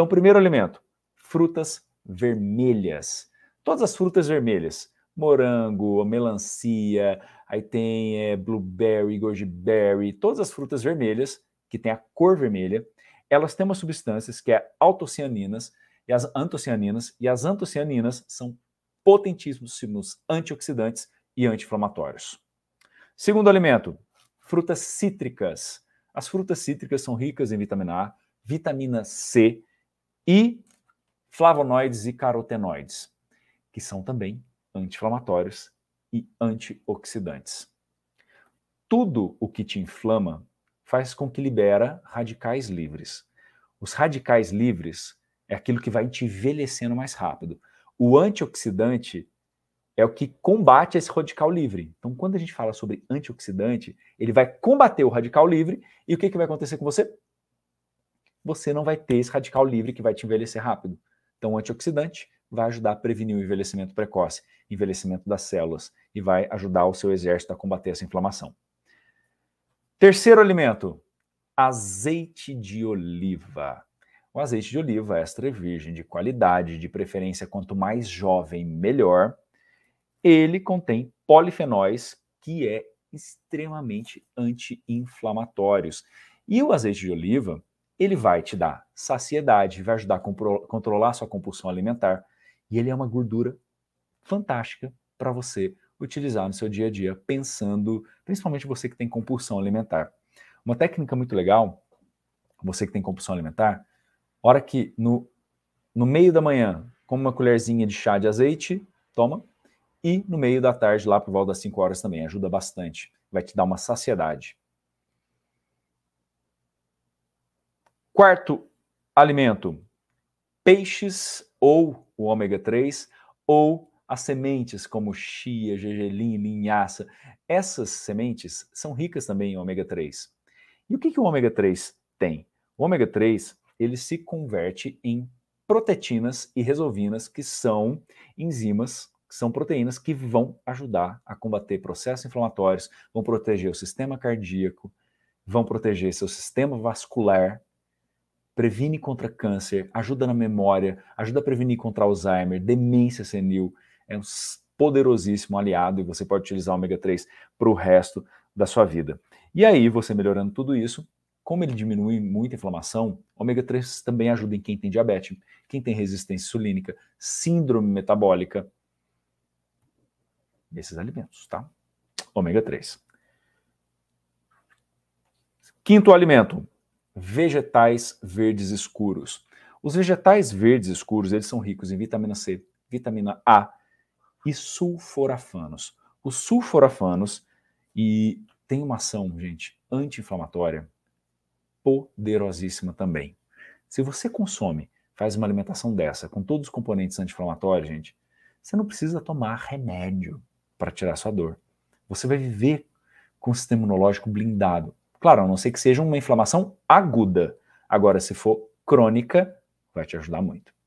Então, primeiro alimento, frutas vermelhas. Todas as frutas vermelhas, morango, melancia, aí tem é, blueberry, goji berry, todas as frutas vermelhas que tem a cor vermelha, elas têm umas substâncias que é autocianinas e as antocianinas, e as antocianinas são potentíssimos antioxidantes e anti-inflamatórios. Segundo alimento, frutas cítricas. As frutas cítricas são ricas em vitamina A, vitamina C, e flavonoides e carotenoides, que são também anti-inflamatórios e antioxidantes. Tudo o que te inflama faz com que libera radicais livres. Os radicais livres é aquilo que vai te envelhecendo mais rápido. O antioxidante é o que combate esse radical livre. Então, quando a gente fala sobre antioxidante, ele vai combater o radical livre e o que, que vai acontecer com você? você não vai ter esse radical livre que vai te envelhecer rápido. Então, o antioxidante vai ajudar a prevenir o envelhecimento precoce, envelhecimento das células, e vai ajudar o seu exército a combater essa inflamação. Terceiro alimento, azeite de oliva. O azeite de oliva extra virgem de qualidade, de preferência quanto mais jovem, melhor. Ele contém polifenóis, que é extremamente anti-inflamatórios. E o azeite de oliva, ele vai te dar saciedade, vai ajudar a controlar a sua compulsão alimentar e ele é uma gordura fantástica para você utilizar no seu dia a dia, pensando, principalmente você que tem compulsão alimentar. Uma técnica muito legal, você que tem compulsão alimentar, hora que no, no meio da manhã, come uma colherzinha de chá de azeite, toma, e no meio da tarde, lá por volta das 5 horas também, ajuda bastante, vai te dar uma saciedade. Quarto alimento: peixes ou o ômega 3 ou as sementes como chia, gergelim, linhaça. Essas sementes são ricas também em ômega 3. E o que, que o ômega 3 tem? O ômega 3 ele se converte em protetinas e resolvinas, que são enzimas, que são proteínas que vão ajudar a combater processos inflamatórios, vão proteger o sistema cardíaco, vão proteger seu sistema vascular, previne contra câncer, ajuda na memória, ajuda a prevenir contra Alzheimer, demência senil. É um poderosíssimo aliado e você pode utilizar o ômega 3 para o resto da sua vida. E aí, você melhorando tudo isso, como ele diminui muita inflamação, ômega 3 também ajuda em quem tem diabetes, quem tem resistência insulínica, síndrome metabólica, Nesses alimentos, tá? Ômega 3. Quinto alimento, vegetais verdes escuros. Os vegetais verdes escuros, eles são ricos em vitamina C, vitamina A e sulforafanos. Os sulforafanos e tem uma ação, gente, anti-inflamatória poderosíssima também. Se você consome, faz uma alimentação dessa com todos os componentes anti-inflamatórios, gente, você não precisa tomar remédio para tirar sua dor. Você vai viver com o sistema imunológico blindado. Claro, a não ser que seja uma inflamação aguda. Agora, se for crônica, vai te ajudar muito.